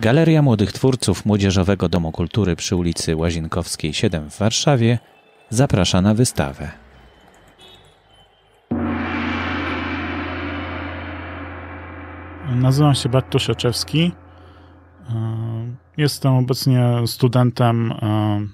Galeria Młodych Twórców Młodzieżowego Domu Kultury przy ulicy Łazienkowskiej 7 w Warszawie zaprasza na wystawę. Nazywam się Bartosz Oczewski. Jestem obecnie studentem e,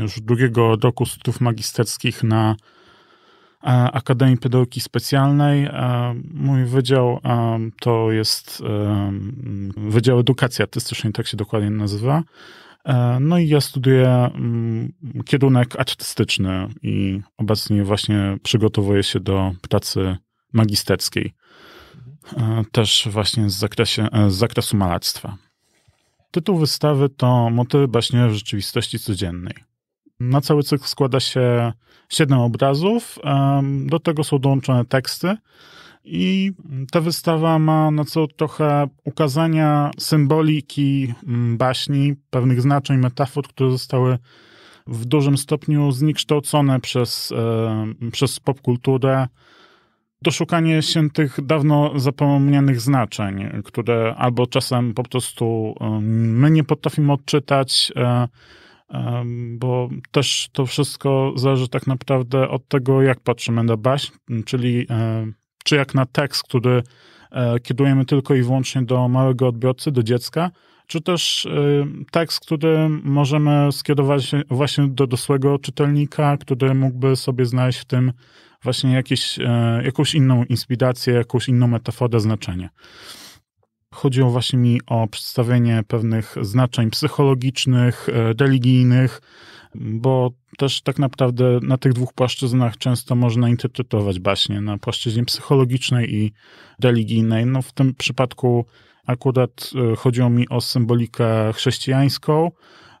już drugiego roku studiów magisterskich na E, Akademii Pedagogiki Specjalnej. E, mój wydział e, to jest Wydział Edukacji Artystycznej, tak się dokładnie nazywa. No i ja studiuję mm, kierunek artystyczny i obecnie właśnie przygotowuję się do pracy magisterskiej. Też właśnie z, zakresie, z zakresu malarstwa. Tytuł wystawy to Motyw baśnie w rzeczywistości codziennej. Na cały cykl składa się siedem obrazów. Do tego są dołączone teksty. I ta wystawa ma na co trochę ukazania symboliki mm, baśni, pewnych znaczeń, metafor, które zostały w dużym stopniu zniekształcone przez, przez popkulturę. Doszukanie się tych dawno zapomnianych znaczeń, które albo czasem po prostu my nie potrafimy odczytać, e, bo też to wszystko zależy tak naprawdę od tego, jak patrzymy na baś, czyli e, czy jak na tekst, który e, kierujemy tylko i wyłącznie do małego odbiorcy, do dziecka, czy też e, tekst, który możemy skierować właśnie do dosłego czytelnika, który mógłby sobie znaleźć w tym właśnie jakieś, jakąś inną inspirację, jakąś inną metaforę, znaczenie. Chodziło właśnie mi o przedstawienie pewnych znaczeń psychologicznych, e, religijnych, bo też tak naprawdę na tych dwóch płaszczyznach często można interpretować baśnie, na płaszczyźnie psychologicznej i religijnej. No w tym przypadku akurat e, chodziło mi o symbolikę chrześcijańską,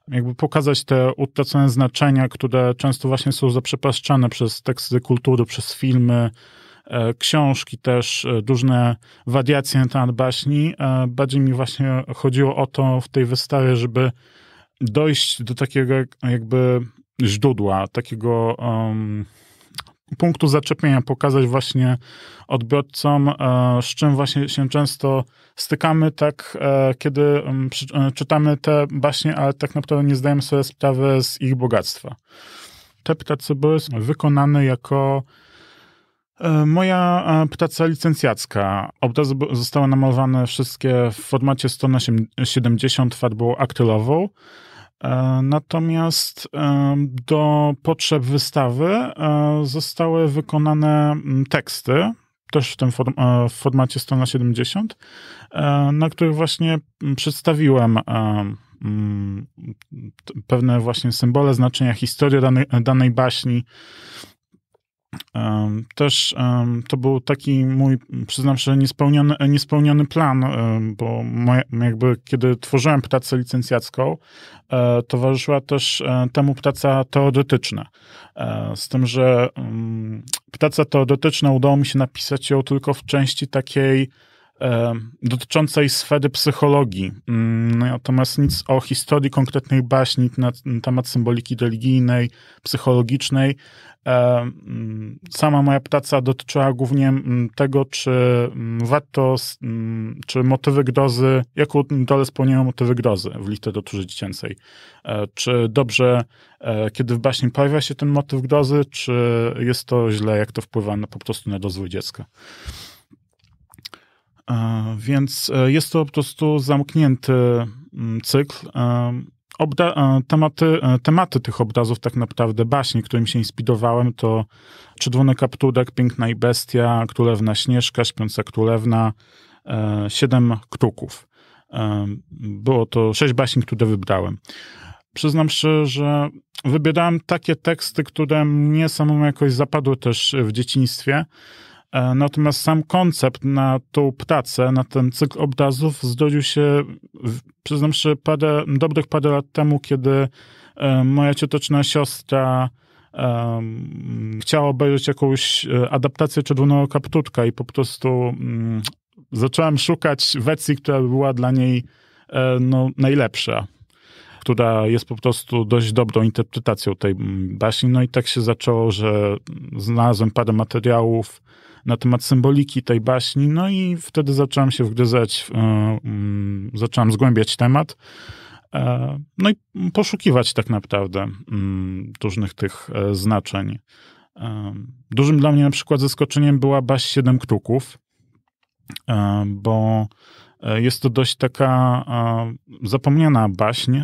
jakby pokazać te utracone znaczenia, które często właśnie są zaprzepaszczane przez teksty kultury, przez filmy, E, książki też, e, różne wariacje na temat baśni. E, bardziej mi właśnie chodziło o to w tej wystawie, żeby dojść do takiego jakby źródła, takiego um, punktu zaczepienia, pokazać właśnie odbiorcom, z czym właśnie się często stykamy, tak, kiedy czytamy te baśnie, ale tak naprawdę nie zdajemy sobie sprawy z ich bogactwa. Te prace były wykonane jako E, moja e, ptaca licencjacka. Obraz zostały namalowane wszystkie w formacie 70 farbą aktylową e, Natomiast do potrzeb wystawy zostały wykonane teksty, też w tym form w formacie 170, na których właśnie przedstawiłem pewne właśnie symbole, znaczenia, historię danej, danej baśni też to był taki mój, przyznam się, niespełniony, niespełniony plan, bo moje, jakby kiedy tworzyłem pracę licencjacką, e, towarzyszyła też e, temu praca teoretyczna. E, z tym, że praca teoretyczna udało mi się napisać ją tylko w części takiej E, dotyczącej sfery psychologii, mm, no natomiast nic o historii konkretnych baśni na temat symboliki religijnej, psychologicznej. E, mm, sama moja ptaca dotyczyła głównie mm, tego, czy warto, czy motywy grozy, jaką dole spełniają motywy grozy w literaturze dziecięcej. E, czy dobrze, kiedy w baśni pojawia się ten motyw grozy, czy jest to źle, jak to wpływa na, po prostu na rozwój dziecka. E, więc e, jest to po prostu zamknięty mm, cykl. E, obda tematy, tematy tych obrazów, tak naprawdę baśni, którymi się inspirowałem, to Czerwony Kaptudek, Piękna i Bestia, Królewna Śnieżka, Śpiąca Królewna, Siedem Kruków. Było to sześć baśni, które wybrałem. Przyznam się, że wybierałem takie teksty, które mnie samemu jakoś zapadły też w dzieciństwie. E, natomiast sam koncept na tą pracę, na ten cykl obrazów zrodził się, przyznam się, parę, dobrych parę lat temu, kiedy e, moja cioteczna siostra um, chciała obejrzeć jakąś adaptację Czerwonego Kaptutka i po prostu um, zacząłem szukać wersji, która była dla niej no, najlepsza która jest po prostu dość dobrą interpretacją tej mm, baśni. No i tak się zaczęło, że znalazłem parę materiałów, na temat symboliki tej baśni. No i wtedy zacząłem się wgryzać, e, mm, zacząłem zgłębiać temat. E, no i poszukiwać tak naprawdę mm, różnych tych e, znaczeń. Dużym dla mnie na przykład zaskoczeniem była baś Siedem Kruków, bo jest to dość taka zapomniana baśń,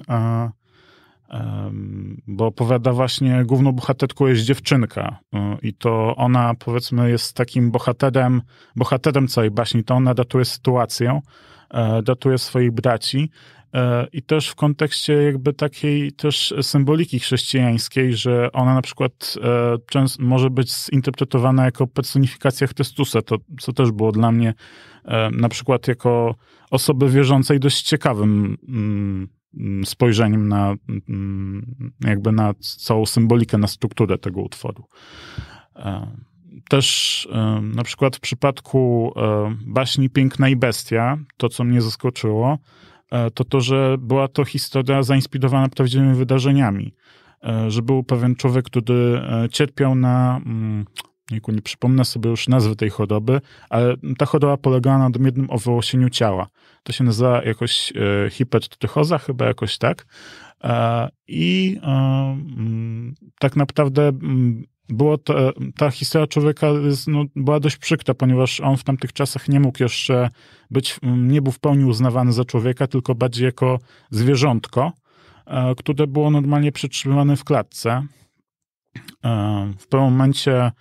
bo opowiada właśnie, główną bohaterką jest dziewczynka no i to ona powiedzmy jest takim bohaterem, bohaterem całej baśni, to ona datuje sytuację, e, datuje swoich braci e, i też w kontekście jakby takiej też symboliki chrześcijańskiej, że ona na przykład e, często może być zinterpretowana jako personifikacja Chrystusa, to co też było dla mnie na przykład jako osoby wierzącej dość ciekawym mm, Mm, spojrzeniem na mm, jakby na całą symbolikę, na strukturę tego utworu. E, też e, na przykład w przypadku e, baśni Piękna i Bestia, to co mnie zaskoczyło, to to, że była to historia zainspirowana prawdziwymi wydarzeniami. Że był pewien człowiek, który cierpiał na mm, nie przypomnę sobie już nazwy tej choroby, ale ta choroba polegała na odmiennym owłosieniu ciała. To się nazywa jakoś e, hipertrychoza, chyba jakoś tak. E, I e, mm, tak naprawdę mm, było to, e, ta historia człowieka no, była dość przykta, ponieważ on w tamtych czasach nie mógł jeszcze być, mm, nie był w pełni uznawany za człowieka, tylko bardziej jako zwierzątko, e, które było normalnie przetrzymywane w klatce. E, w pewnym momencie,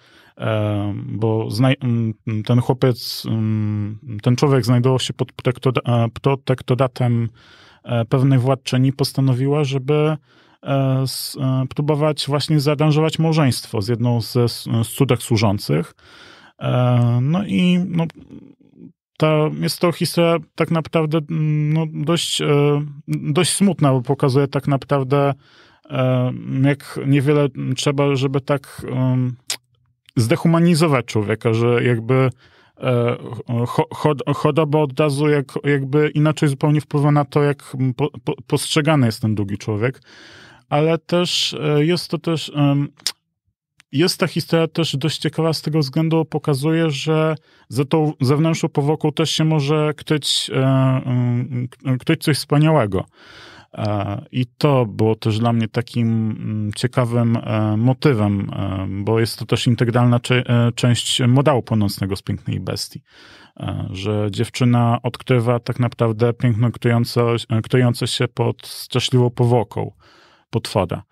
e, bo ten chłopiec, ten człowiek znajdował się pod protektoratem e, pewnej władczyni, postanowiła, żeby próbować właśnie zaaranżować małżeństwo z jedną z cudek służących. No i no, ta, jest to historia tak naprawdę no, dość, dość smutna, bo pokazuje tak naprawdę jak niewiele trzeba, żeby tak zdehumanizować człowieka, że jakby e, chodoba od razu jak, jakby inaczej zupełnie wpływa na to, jak po, po, postrzegany jest ten długi człowiek. Ale też e, jest to też, jest ta historia też dość ciekawa z tego względu, pokazuje, że za tą zewnętrzną powokół też się może ktoś e, ktoś coś wspaniałego. E, I to było też dla mnie takim mm, ciekawym e, motywem, e, bo jest to też integralna część modału północnego z Pięknej Bestii, że dziewczyna odkrywa tak naprawdę piękno kryjące, kryjące się pod straszliwą powłoką potwora.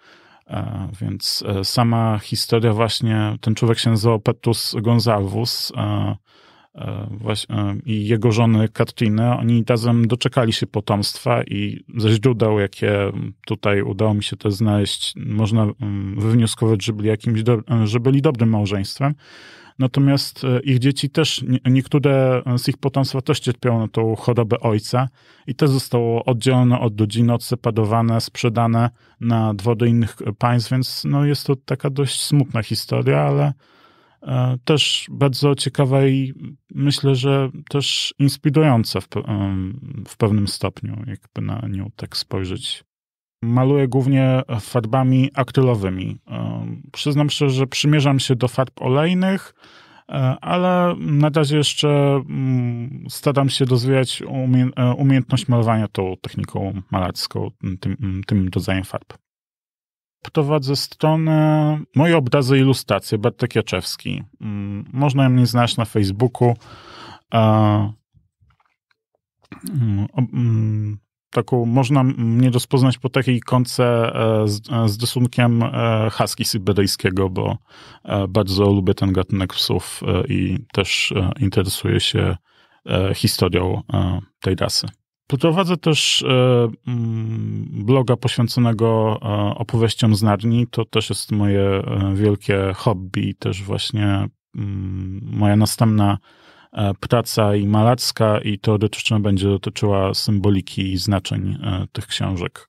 Więc sama historia właśnie, ten człowiek się nazywał Petrus Gonzalvus, E, e, i jego żony Katriny, oni razem doczekali się potomstwa i ze źródeł, jakie tutaj udało mi się to znaleźć, można mm, wywnioskować, że byli jakimś, do, e, że byli dobrym małżeństwem. Natomiast ich dzieci też, niektóre z ich potomstwa też cierpiały na tą chorobę ojca i to zostało oddzielone od ludzinoce, odsepadowane, sprzedane na dwory innych państw, więc no jest to taka dość smutna historia, ale też bardzo ciekawa i myślę, że też inspirujące w, w pewnym stopniu, jakby na nią tak spojrzeć. Maluję głównie farbami akrylowymi. Przyznam się, że przymierzam się do farb olejnych, e, ale na razie jeszcze mm, staram się rozwijać e, umiejętność malowania tą techniką malacką, tym, tym rodzajem farb prowadzę stronę Moje obrazy i ilustracje, Bartek Jaczewski. Mm, można mnie znać na Facebooku. Mm, mm, taką, można mnie rozpoznać po takiej ikonce e, z, e, z rysunkiem e, haski syberyjskiego, bo bardzo lubię ten gatunek psów i też interesuję się historią tej rasy. Prowadzę też e, mm, bloga poświęconego e, opowieściom z Narni. To też jest moje e, wielkie hobby, też właśnie mm, moja następna e, praca i malacka i teoretyczna będzie dotyczyła symboliki i znaczeń e, tych książek.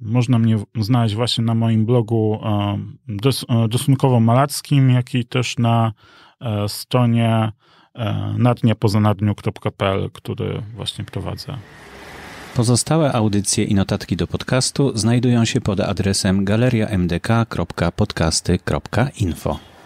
Można mnie znaleźć właśnie na moim blogu e, dos, dosunkowo malackim, jak i też na stronie E, nadniepozanadniu.pl, który właśnie prowadzę. Pozostałe audycje i notatki do podcastu znajdują się pod adresem galeriamdk.podcasty.info.